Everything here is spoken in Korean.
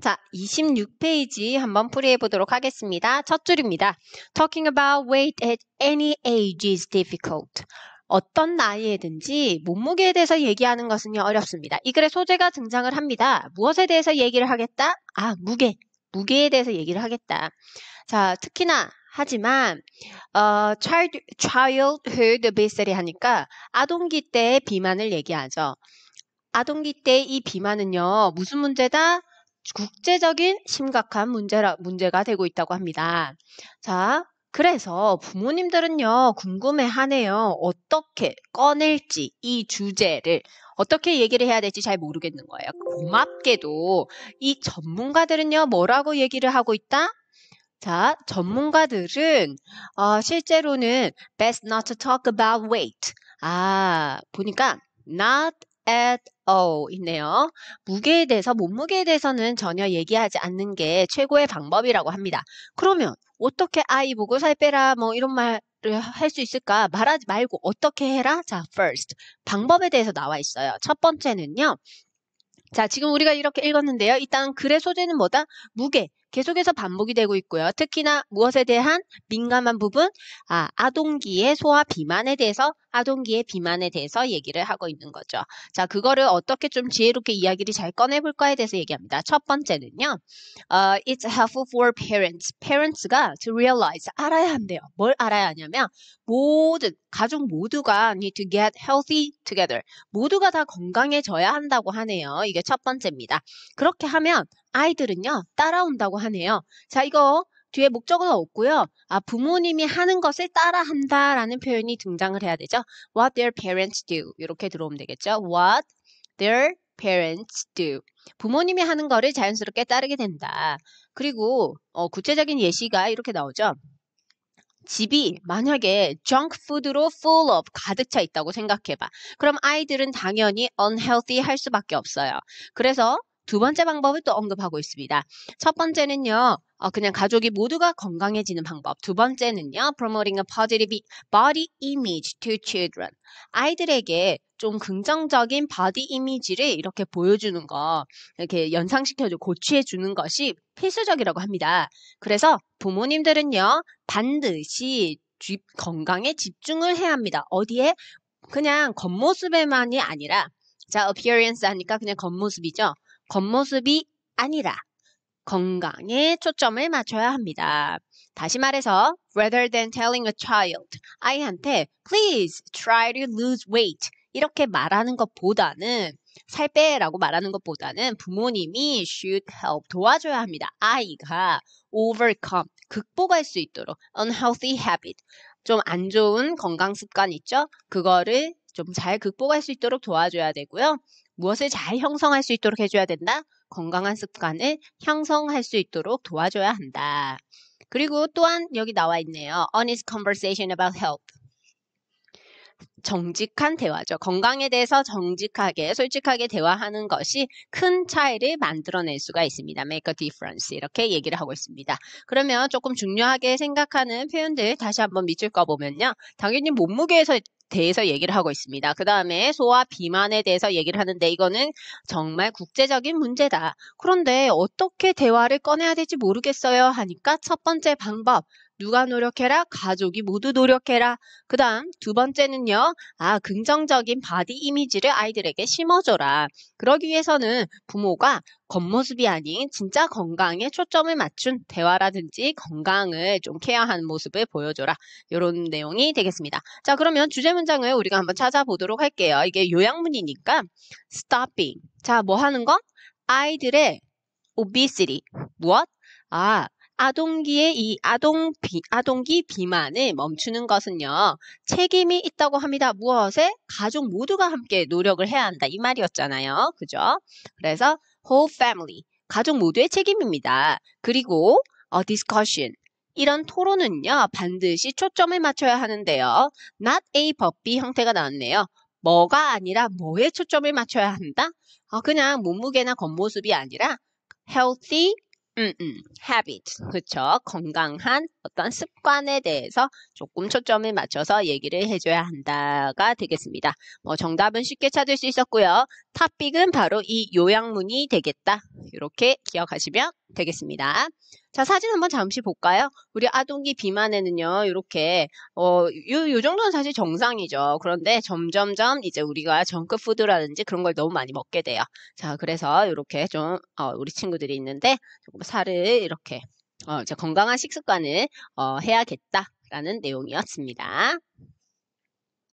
자, 26페이지 한번 풀이해 보도록 하겠습니다. 첫 줄입니다. Talking about weight at any age is difficult. 어떤 나이에든지 몸무게에 대해서 얘기하는 것은 어렵습니다. 이 글의 소재가 등장을 합니다. 무엇에 대해서 얘기를 하겠다? 아, 무게. 무게에 대해서 얘기를 하겠다. 자, 특히나 하지만 어, child, childhood obesity 하니까 아동기 때 비만을 얘기하죠. 아동기 때 이 비만은요 무슨 문제다? 국제적인 심각한 문제라, 문제가 되고 있다고 합니다. 자, 그래서 부모님들은요, 궁금해 하네요. 어떻게 꺼낼지, 이 주제를. 어떻게 얘기를 해야 될지 잘 모르겠는 거예요. 고맙게도 이 전문가들은요, 뭐라고 얘기를 하고 있다? 자, 전문가들은 어, 실제로는 best not to talk about weight. 아, 보니까 not at all 있네요. 무게에 대해서 몸무게에 대해서는 전혀 얘기하지 않는 게 최고의 방법이라고 합니다. 그러면 어떻게 아이 보고 살 빼라 뭐 이런 말을 할 수 있을까? 말하지 말고 어떻게 해라? 자, first 방법에 대해서 나와 있어요. 첫 번째는요. 자, 지금 우리가 이렇게 읽었는데요. 일단 글의 소재는 뭐다? 무게. 계속해서 반복이 되고 있고요. 특히나 무엇에 대한 민감한 부분? 아, 아동기의 소아 비만에 대해서 하동기의 비만에 대해서 얘기를 하고 있는 거죠. 자, 그거를 어떻게 좀 지혜롭게 이야기를 잘 꺼내볼까에 대해서 얘기합니다. 첫 번째는요. Uh, it's helpful for parents. parents가 to realize 알아야 한대요. 뭘 알아야 하냐면 모든 가족 모두가 need to get healthy together. 모두가 다 건강해져야 한다고 하네요. 이게 첫 번째입니다. 그렇게 하면 아이들은요 따라온다고 하네요. 자 이거 뒤에 목적어가 없고요. 아, 부모님이 하는 것을 따라한다라는 표현이 등장을 해야 되죠. What their parents do 이렇게 들어오면 되겠죠. What their parents do 부모님이 하는 거를 자연스럽게 따르게 된다. 그리고 어, 구체적인 예시가 이렇게 나오죠. 집이 만약에 j u n k f o o d 로 full of 가득 차 있다고 생각해봐. 그럼 아이들은 당연히 unhealthy 할 수밖에 없어요. 그래서 두 번째 방법을 또 언급하고 있습니다. 첫 번째는요. 어, 그냥 가족이 모두가 건강해지는 방법. 두 번째는요. Promoting a positive body image to children. 아이들에게 좀 긍정적인 바디 이미지를 이렇게 보여주는 거, 이렇게 연상시켜주고 고취해주는 것이 필수적이라고 합니다. 그래서 부모님들은요. 반드시 건강에 집중을 해야 합니다. 어디에? 그냥 겉모습에만이 아니라 자, appearance 하니까 그냥 겉모습이죠. 겉모습이 아니라 건강에 초점을 맞춰야 합니다. 다시 말해서, rather than telling a child, 아이한테 please try to lose weight 이렇게 말하는 것보다는 살 빼라고 말하는 것보다는 부모님이 should help 도와줘야 합니다. 아이가 overcome 극복할 수 있도록 unhealthy habit 좀 안 좋은 건강 습관 있죠? 그거를 좀잘 극복할 수 있도록 도와줘야 되고요. 무엇을 잘 형성할 수 있도록 해줘야 된다. 건강한 습관을 형성할 수 있도록 도와줘야 한다. 그리고 또한 여기 나와 있네요. Honest conversation about health. 정직한 대화죠. 건강에 대해서 정직하게, 솔직하게 대화하는 것이 큰 차이를 만들어낼 수가 있습니다. Make a difference. 이렇게 얘기를 하고 있습니다. 그러면 조금 중요하게 생각하는 표현들 다시 한번 밑줄 꺼보면요. 당연히 몸무게에서 대해서 얘기를 하고 있습니다. 그 다음에 소아 비만에 대해서 얘기를 하는데 이거는 정말 국제적인 문제다. 그런데 어떻게 대화를 꺼내야 될지 모르겠어요 하니까 첫 번째 방법 누가 노력해라? 가족이 모두 노력해라. 그 다음 두 번째는요. 아, 긍정적인 바디 이미지를 아이들에게 심어줘라. 그러기 위해서는 부모가 겉모습이 아닌 진짜 건강에 초점을 맞춘 대화라든지 건강을 좀 케어하는 모습을 보여줘라. 이런 내용이 되겠습니다. 자, 그러면 주제 문장을 우리가 한번 찾아보도록 할게요. 이게 요양문이니까 stopping. 자, 뭐 하는 거? 아이들의 obesity. 무엇? 아, 아동기의 이 아동 비, 아동기 비만을 멈추는 것은요. 책임이 있다고 합니다. 무엇에? 가족 모두가 함께 노력을 해야 한다. 이 말이었잖아요. 그죠? 그래서 whole family. 가족 모두의 책임입니다. 그리고 어, discussion. 이런 토론은요, 반드시 초점을 맞춰야 하는데요. not A but B 형태가 나왔네요. 뭐가 아니라 뭐에 초점을 맞춰야 한다? 어, 그냥 몸무게나 겉모습이 아니라 healthy 음, 음. habit. 그쵸? 건강한 어떤 습관에 대해서 조금 초점을 맞춰서 얘기를 해줘야 한다가 되겠습니다. 뭐 정답은 쉽게 찾을 수 있었고요. 탑픽은 바로 이 요양문이 되겠다. 이렇게 기억하시면 되겠습니다. 자, 사진 한번 잠시 볼까요? 우리 아동기 비만에는요, 이렇게, 어, 요, 요 정도는 사실 정상이죠. 그런데 점점점 이제 우리가 정크푸드라든지 그런 걸 너무 많이 먹게 돼요. 자, 그래서 이렇게 좀, 어, 우리 친구들이 있는데, 조금 살을 이렇게 어, 건강한 식습관을 어, 해야겠다라는 내용이었습니다.